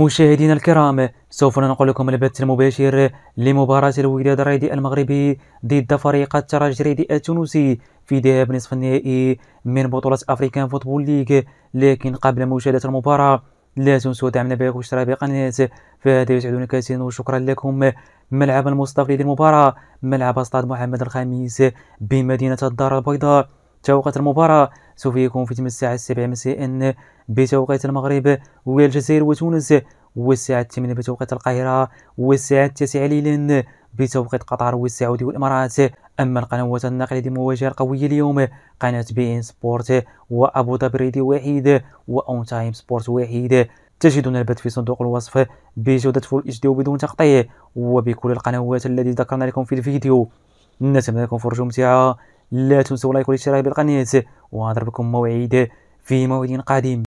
مشاهدينا الكرام سوف ننقل لكم البث المباشر لمباراة الوداد الرياضي المغربي ضد فريق الترجي الرياضي التونسي في ذهاب نصف النهائي من بطولة أفريكان فوتبول ليغ لكن قبل مشاهدة المباراة لا تنسوا دعمنا بلايك واشتراك بقناة فهذا يسعدنا كثيرا وشكرا لكم ملعب المصطفى للمباراة ملعب استاد محمد الخامس بمدينة الدار البيضاء توقيت المباراة سوف يكون في تم الساعة السابعة مساء بتوقيت المغرب والجزائر وتونس والساعة الثامنة بتوقيت القاهرة والساعة التاسعة ليلا بتوقيت قطر والسعودية والإمارات أما القنوات الناقلة لمواجهة القوية اليوم قناة بي إن سبورت وأبو ظبي ريدي واحد وأون تايم سبورت واحد تجدون البث في صندوق الوصف بجودة فول اتش دي وبدون تقطيع وبكل القنوات التي ذكرنا لكم في الفيديو نتمنى لكم فرجة ممتعة لا تنسوا لايك والاشتراك بالقناة وأضربكم موعد في موعد قادم